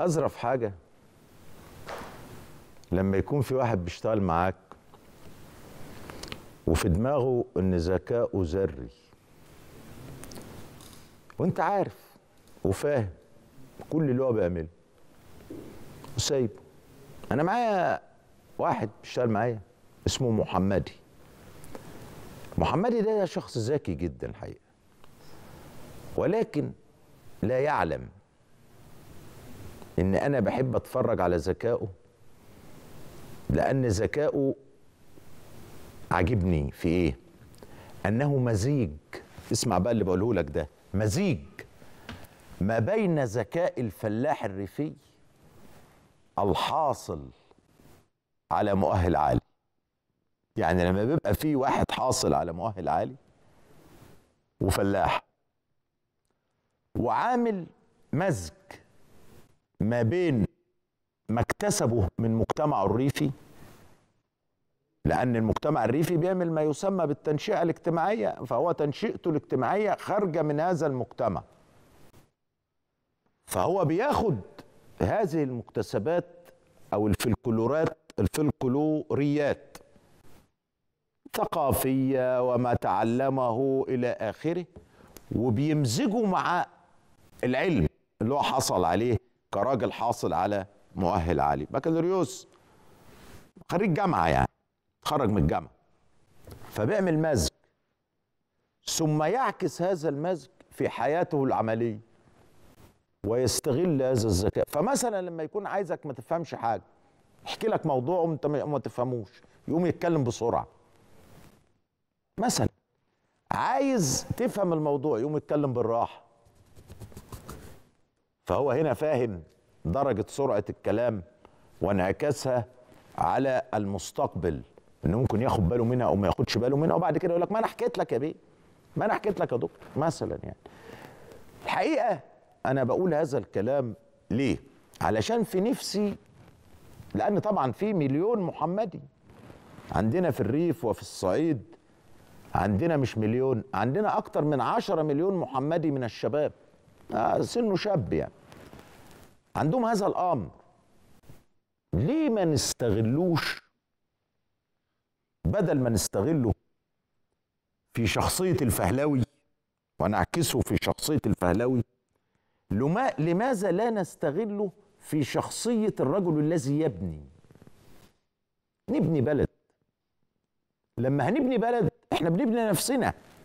اظرف حاجه لما يكون في واحد بيشتغل معاك وفي دماغه ان ذكاؤه ذري وانت عارف وفاهم كل اللي هو بيعمله وسايبه انا معايا واحد بيشتغل معايا اسمه محمدي محمدي ده شخص ذكي جدا الحقيقه ولكن لا يعلم ان انا بحب اتفرج على ذكائه لان ذكائه عاجبني في ايه انه مزيج اسمع بقى اللي بقوله لك ده مزيج ما بين ذكاء الفلاح الريفي الحاصل على مؤهل عالي يعني لما بيبقى في واحد حاصل على مؤهل عالي وفلاح وعامل مزج ما بين ما اكتسبه من مجتمعه الريفي لأن المجتمع الريفي بيعمل ما يسمى بالتنشئة الاجتماعية فهو تنشئته الاجتماعية خارجة من هذا المجتمع فهو بياخد هذه المكتسبات أو الفلكلورات الفلكلوريات ثقافية وما تعلمه إلى آخره وبيمزجه مع العلم اللي هو حصل عليه كراجل حاصل على مؤهل عالي بكالوريوس خريج جامعه يعني خرج من الجامعه فبيعمل مزج ثم يعكس هذا المزج في حياته العمليه ويستغل هذا الذكاء فمثلا لما يكون عايزك ما تفهمش حاجه يحكي لك موضوع وانت ما تفهموش يقوم يتكلم بسرعه مثلا عايز تفهم الموضوع يقوم يتكلم بالراحه فهو هنا فاهم درجة سرعة الكلام وانعكاسها على المستقبل انه ممكن ياخد باله منها او ما ياخدش باله منها وبعد كده يقول لك ما انا حكيت لك يا بيه ما انا حكيت لك يا دكتور مثلا يعني الحقيقه انا بقول هذا الكلام ليه علشان في نفسي لان طبعا في مليون محمدي عندنا في الريف وفي الصعيد عندنا مش مليون عندنا اكتر من 10 مليون محمدي من الشباب آه، سنه شاب يعني عندهم هذا الامر ليه ما نستغلوش بدل ما نستغله في شخصيه الفهلاوي ونعكسه في شخصيه الفهلاوي لما لماذا لا نستغله في شخصيه الرجل الذي يبني نبني بلد لما هنبني بلد احنا بنبني نفسنا